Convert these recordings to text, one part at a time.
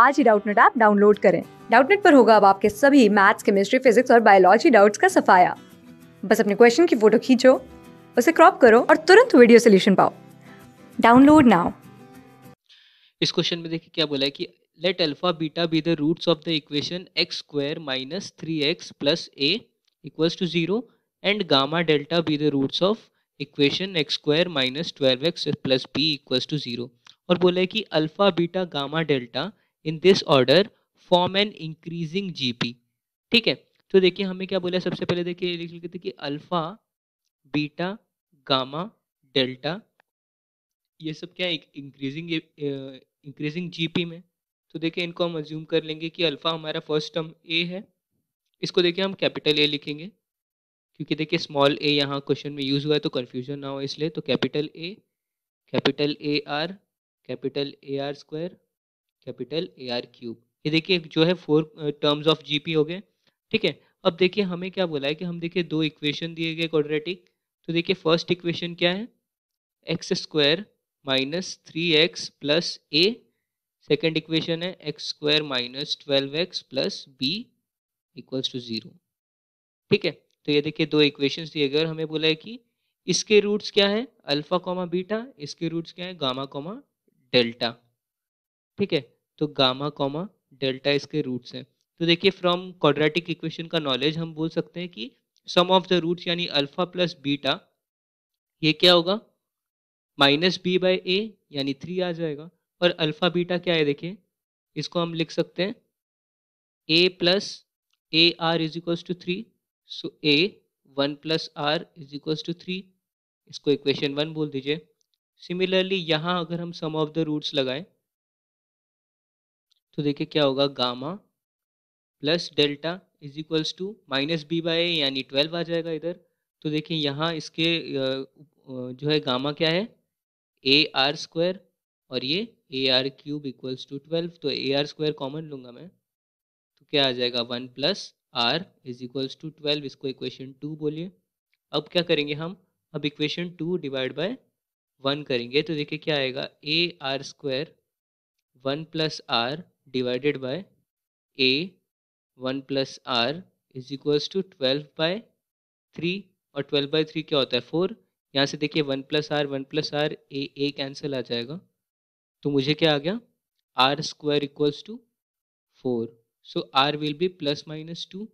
आज ही Doubtnut app download करें डाउटनेट पर होगा अब आपके सभी मैथ्स केमिस्ट्री फिजिक्स और बायोलॉजी डाउट्स का सफाया बस अपने क्वेश्चन की फोटो खींचो उसे क्रॉप करो और तुरंत वीडियो सोल्यूशन पाओ डाउनलोड नाउ इस क्वेश्चन में देखिए क्या बोला है कि let alpha beta be the roots of the equation X square minus three x plus A equals to zero and gamma delta be the roots of equation X square minus twelve x plus B equals to zero और बोला है कि alpha beta gamma delta in this order form an increasing GP ठीक है तो देखिए हमें क्या बोला सबसे पहले देखिए लिख लेते कि अल्फा बीटा गामा डेल्टा ये सब क्या है इंक्रीजिंग इंक्रीजिंग जीपी में तो देखिए इनको हम अज्यूम कर लेंगे कि अल्फा हमारा फर्स्ट टर्म ए है इसको देखिए हम कैपिटल ए लिखेंगे क्योंकि देखिए स्मॉल ए यहाँ क्वेश्चन में यूज़ हुआ है तो कन्फ्यूजन ना हो इसलिए तो capital A capital A R capital A are square capital A are cube ये देखिए जो है फोर टर्म्स ऑफ जीपी हो गए ठीक है अब देखिए हमें क्या बोला है कि हम देखिए दो इक्वेशन दिए गए क्वाड्रेटिक तो देखिए फर्स्ट इक्वेशन क्या है x square minus three x plus a second equation है x square minus twelve x plus B equals to zero ठीक है तो ये देखिए दो इक्वेशन दिए गए और हमें बोला है कि इसके रूट्स क्या है अल्फ़ा कॉमा बीटा इसके रूट्स क्या है गामा कॉमा डेल्टा ठीक है तो गामा कॉमा डेल्टा इसके रूट्स हैं तो देखिए फ्रॉम क्वाड्रेटिक इक्वेशन का नॉलेज हम बोल सकते हैं कि सम ऑफ द रूट्स यानी अल्फा प्लस बीटा ये क्या होगा माइनस बी बाई ए यानी थ्री आ जाएगा और अल्फा बीटा क्या है देखिए इसको हम लिख सकते हैं a plus a r is equals to three so a one plus r is equals to three इसको इक्वेशन वन बोल दीजिए सिमिलरली यहाँ अगर हम सम ऑफ द रूट्स लगाएं तो देखिए क्या होगा gamma plus delta is equals to minus b by यानी ट्वेल्व आ जाएगा इधर तो देखिए यहाँ इसके जो है गामा क्या है ए आर स्क्वायर और ये a are cube equals to twelve तो ए आर स्क्वायर कॉमन लूँगा मैं तो क्या आ जाएगा one plus r is equals to twelve इसको इक्वेशन टू बोलिए अब क्या करेंगे हम अब equation two divide by one करेंगे तो देखिए क्या आएगा a are square one plus r divided by a one plus r is equals to twelve by three और ट्वेल्व बाय थ्री क्या होता है फोर यहाँ से देखिए one plus r one plus r a a cancel आ जाएगा तो मुझे क्या आ गया r square equals to four so r will be plus minus two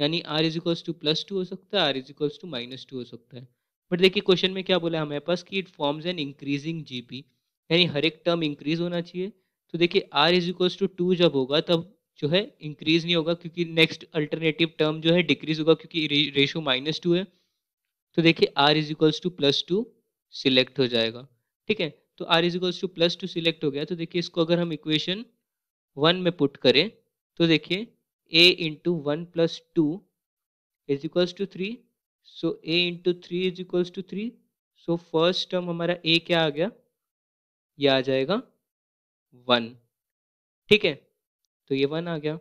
यानी r is equals to plus two हो सकता है r is equals to minus two हो सकता है बट देखिए क्वेश्चन में क्या बोला हमारे पास कि it forms an increasing GP यानी हर एक टर्म इंक्रीज होना चाहिए तो देखिए r is equals to two जब होगा तब जो है इंक्रीज नहीं होगा क्योंकि नेक्स्ट अल्टरनेटिव टर्म जो है डिक्रीज होगा क्योंकि रेशो माइनस टू है तो देखिए r is equals to plus two select हो जाएगा ठीक है तो r is equals to plus two select हो गया तो देखिए इसको अगर हम इक्वेशन वन में पुट करें तो देखिए a into one plus two is equals to three so a into three is equals to three so first term हमारा ए क्या आ गया ये आ जाएगा वन ठीक है तो ये वन आ गया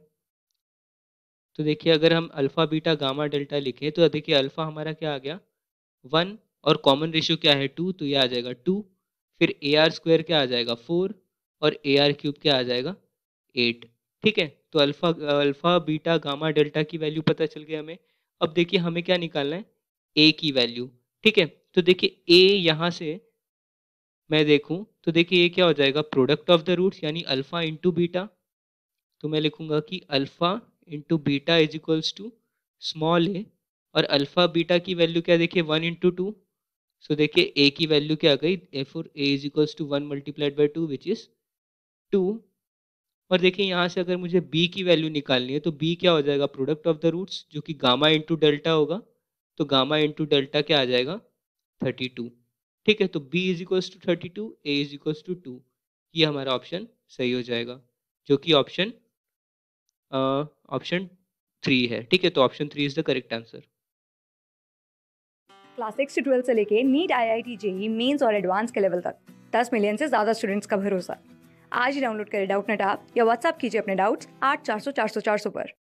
तो देखिए अगर हम अल्फ़ा बीटा गामा डेल्टा लिखें तो देखिए अल्फ़ा हमारा क्या आ गया वन और कॉमन रेशियो क्या है टू तो ये आ जाएगा टू फिर ए आर स्क्वायर क्या आ जाएगा फोर और ए आर क्यूब क्या आ जाएगा एट ठीक है तो alpha alpha beta gamma delta की वैल्यू पता चल गया हमें अब देखिए हमें क्या निकालना है ए की वैल्यू ठीक है तो देखिए ए यहाँ से मैं देखूं तो देखिए ये क्या हो जाएगा प्रोडक्ट ऑफ द रूट्स यानी अल्फा इंटू बीटा तो मैं लिखूंगा कि alpha into beta is equals to small a और अल्फा बीटा की वैल्यू क्या देखिए वन इंटू टू सो देखिए ए की वैल्यू क्या आ गई a four a is equals to one multiplied by two which is two और देखिए यहाँ से अगर मुझे बी की वैल्यू निकालनी है तो बी क्या हो जाएगा प्रोडक्ट ऑफ द रूट्स जो कि गामा इंटू डेल्टा होगा तो गामा इंटू डेल्टा क्या आ जाएगा थर्टी टू ठीक है तो b is equals to thirty two a is equals to two ये हमारा ऑप्शन सही हो जाएगा जो कि ऑप्शन ऑप्शन थ्री है ठीक है तो option three is the correct answer class six से ट्वेल्थ से लेके NEET I I T JEE Mains और एडवांस के लेवल तक दस मिलियन से ज़्यादा स्टूडेंट्स का भरोसा आज ही डाउनलोड करें डाउट नेट आप या व्हाट्सअप कीजिए अपने डाउट्स आठ चार सौ चार सौ चार सौ पर